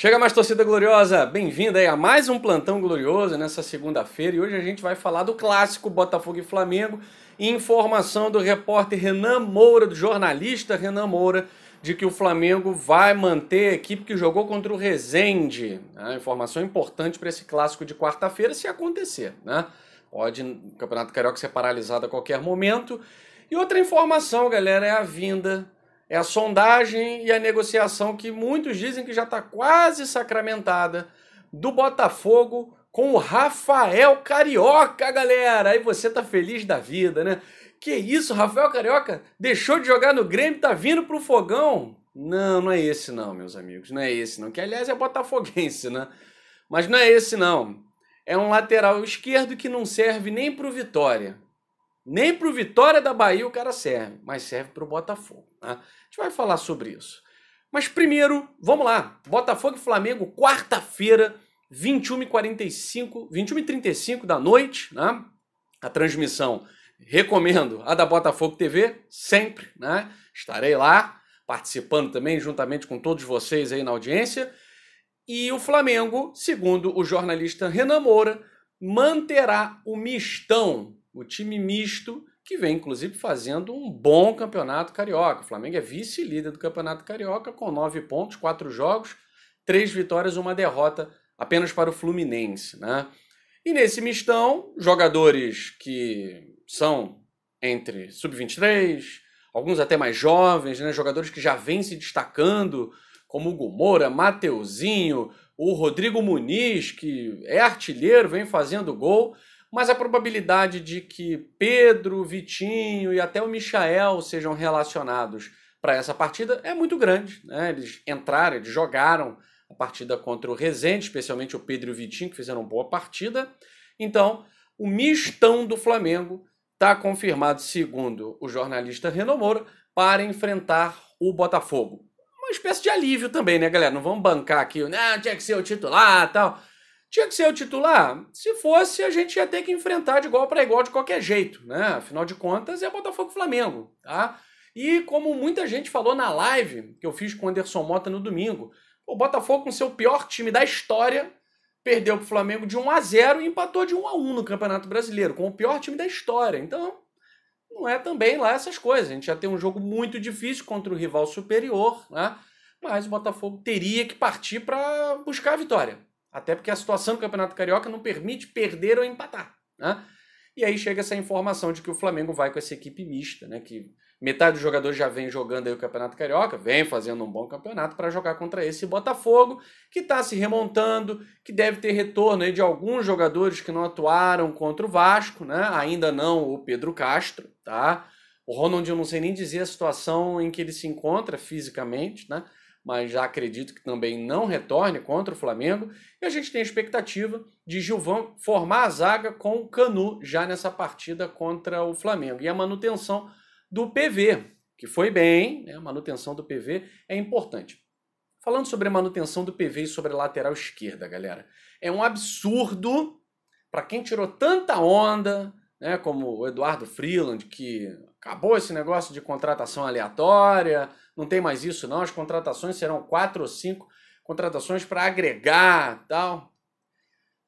Chega mais torcida gloriosa, bem-vinda aí a mais um plantão glorioso nessa segunda-feira e hoje a gente vai falar do clássico Botafogo e Flamengo. informação do repórter Renan Moura, do jornalista Renan Moura, de que o Flamengo vai manter a equipe que jogou contra o Rezende. Né? Informação importante para esse clássico de quarta-feira, se acontecer, né? Pode o Campeonato Carioca ser paralisado a qualquer momento. E outra informação, galera, é a vinda é a sondagem e a negociação que muitos dizem que já está quase sacramentada do Botafogo com o Rafael Carioca, galera. Aí você tá feliz da vida, né? Que isso, Rafael Carioca deixou de jogar no Grêmio, tá vindo pro fogão. Não, não é esse não, meus amigos, não é esse não. Que aliás é botafoguense, né? Mas não é esse não. É um lateral esquerdo que não serve nem pro Vitória. Nem para o Vitória da Bahia o cara serve, mas serve para o Botafogo. Tá? A gente vai falar sobre isso. Mas primeiro, vamos lá. Botafogo e Flamengo, quarta-feira, 21h45, 35 da noite. Né? A transmissão, recomendo a da Botafogo TV, sempre. Né? Estarei lá, participando também, juntamente com todos vocês aí na audiência. E o Flamengo, segundo o jornalista Renan Moura, manterá o mistão o time misto, que vem inclusive fazendo um bom campeonato carioca. O Flamengo é vice-líder do campeonato carioca com nove pontos, quatro jogos, três vitórias, uma derrota apenas para o Fluminense, né? E nesse mistão, jogadores que são entre sub-23, alguns até mais jovens, né? jogadores que já vêm se destacando, como o Gomora, Mateuzinho, o Rodrigo Muniz, que é artilheiro, vem fazendo gol mas a probabilidade de que Pedro, Vitinho e até o Michael sejam relacionados para essa partida é muito grande. Né? Eles entraram, eles jogaram a partida contra o Rezende, especialmente o Pedro e o Vitinho, que fizeram boa partida. Então, o mistão do Flamengo está confirmado, segundo o jornalista Renan Moura, para enfrentar o Botafogo. Uma espécie de alívio também, né, galera? Não vamos bancar aqui, não, ah, tinha que ser o titular tal. Tinha que ser o titular? Se fosse, a gente ia ter que enfrentar de igual para igual de qualquer jeito, né? Afinal de contas, é Botafogo e Flamengo, tá? E como muita gente falou na live que eu fiz com o Anderson Mota no domingo, o Botafogo com seu pior time da história perdeu para o Flamengo de 1 a 0 e empatou de 1 a 1 no Campeonato Brasileiro, com o pior time da história. Então, não é também lá essas coisas. A gente já tem um jogo muito difícil contra o rival superior, né? Mas o Botafogo teria que partir para buscar a vitória. Até porque a situação do Campeonato Carioca não permite perder ou empatar. Né? E aí chega essa informação de que o Flamengo vai com essa equipe mista, né? Que metade dos jogadores já vem jogando aí o Campeonato Carioca, vem fazendo um bom campeonato para jogar contra esse Botafogo, que está se remontando, que deve ter retorno aí de alguns jogadores que não atuaram contra o Vasco, né? Ainda não o Pedro Castro, tá? O Ronald, eu não sei nem dizer a situação em que ele se encontra fisicamente, né? mas já acredito que também não retorne contra o Flamengo. E a gente tem a expectativa de Gilvan formar a zaga com o Canu já nessa partida contra o Flamengo. E a manutenção do PV, que foi bem, né? a manutenção do PV é importante. Falando sobre a manutenção do PV e sobre a lateral esquerda, galera. É um absurdo para quem tirou tanta onda, né, como o Eduardo Freeland, que acabou esse negócio de contratação aleatória, não tem mais isso não, as contratações serão quatro ou cinco contratações para agregar tal.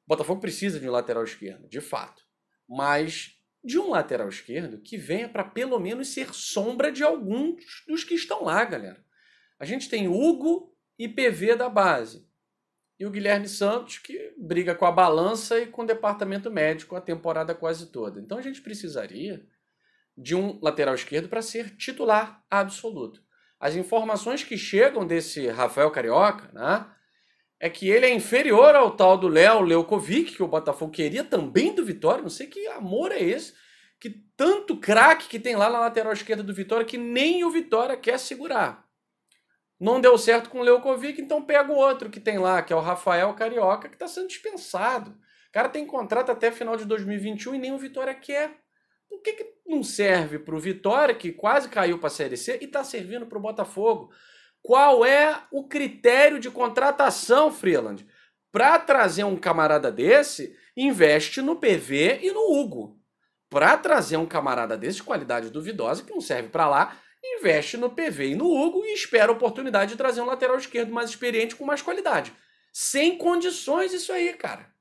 O Botafogo precisa de um lateral esquerdo, de fato. Mas de um lateral esquerdo que venha para pelo menos ser sombra de alguns dos que estão lá, galera. A gente tem Hugo e PV da base. E o Guilherme Santos, que briga com a balança e com o departamento médico a temporada quase toda. Então a gente precisaria de um lateral esquerdo para ser titular absoluto. As informações que chegam desse Rafael Carioca, né, é que ele é inferior ao tal do Léo Leukovic, que o Botafogo queria também do Vitória. Não sei que amor é esse, que tanto craque que tem lá na lateral esquerda do Vitória que nem o Vitória quer segurar. Não deu certo com o Leukovic, então pega o outro que tem lá, que é o Rafael Carioca, que está sendo dispensado. O cara tem contrato até final de 2021 e nem o Vitória quer. Por que, que não serve para o Vitória, que quase caiu para a Série C, e está servindo para o Botafogo? Qual é o critério de contratação, Freeland? Para trazer um camarada desse, investe no PV e no Hugo. Para trazer um camarada desse de qualidade duvidosa, que não serve para lá, investe no PV e no Hugo e espera a oportunidade de trazer um lateral esquerdo mais experiente com mais qualidade. Sem condições isso aí, cara.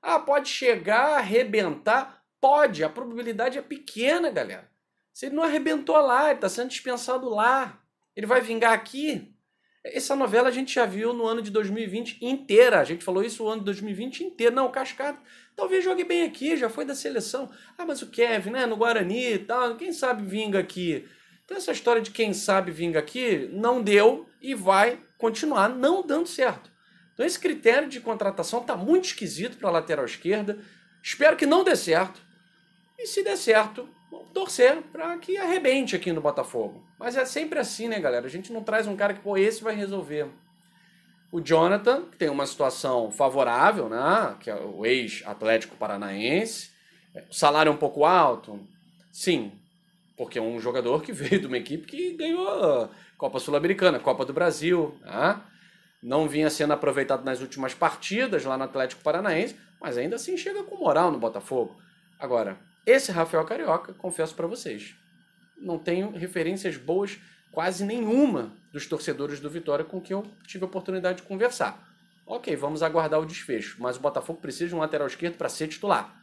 Ah, pode chegar, arrebentar pode, a probabilidade é pequena, galera. Se ele não arrebentou lá, ele está sendo dispensado lá, ele vai vingar aqui. Essa novela a gente já viu no ano de 2020 inteira. A gente falou isso o ano de 2020 inteiro. Não, o Cascado talvez jogue bem aqui, já foi da seleção. Ah, mas o Kevin, né, no Guarani e tal, quem sabe vinga aqui. Então essa história de quem sabe vinga aqui não deu e vai continuar não dando certo. Então esse critério de contratação está muito esquisito para a lateral esquerda. Espero que não dê certo. E se der certo, torcer para que arrebente aqui no Botafogo. Mas é sempre assim, né, galera? A gente não traz um cara que, pô, esse vai resolver. O Jonathan, que tem uma situação favorável, né? Que é o ex-Atlético Paranaense. É, o salário é um pouco alto? Sim, porque é um jogador que veio de uma equipe que ganhou Copa Sul-Americana, Copa do Brasil. Né? Não vinha sendo aproveitado nas últimas partidas lá no Atlético Paranaense, mas ainda assim chega com moral no Botafogo. Agora, esse Rafael Carioca, confesso para vocês, não tenho referências boas quase nenhuma dos torcedores do Vitória com quem eu tive a oportunidade de conversar. Ok, vamos aguardar o desfecho, mas o Botafogo precisa de um lateral esquerdo para ser titular.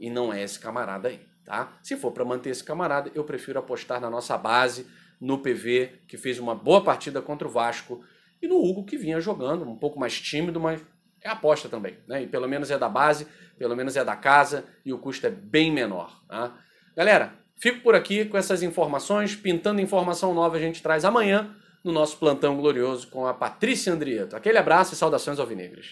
E não é esse camarada aí, tá? Se for para manter esse camarada, eu prefiro apostar na nossa base, no PV, que fez uma boa partida contra o Vasco, e no Hugo, que vinha jogando, um pouco mais tímido, mas é aposta também, né? E pelo menos é da base, pelo menos é da casa e o custo é bem menor. Tá? Galera, fico por aqui com essas informações. Pintando informação nova a gente traz amanhã no nosso plantão glorioso com a Patrícia Andrieto. Aquele abraço e saudações alvinegras.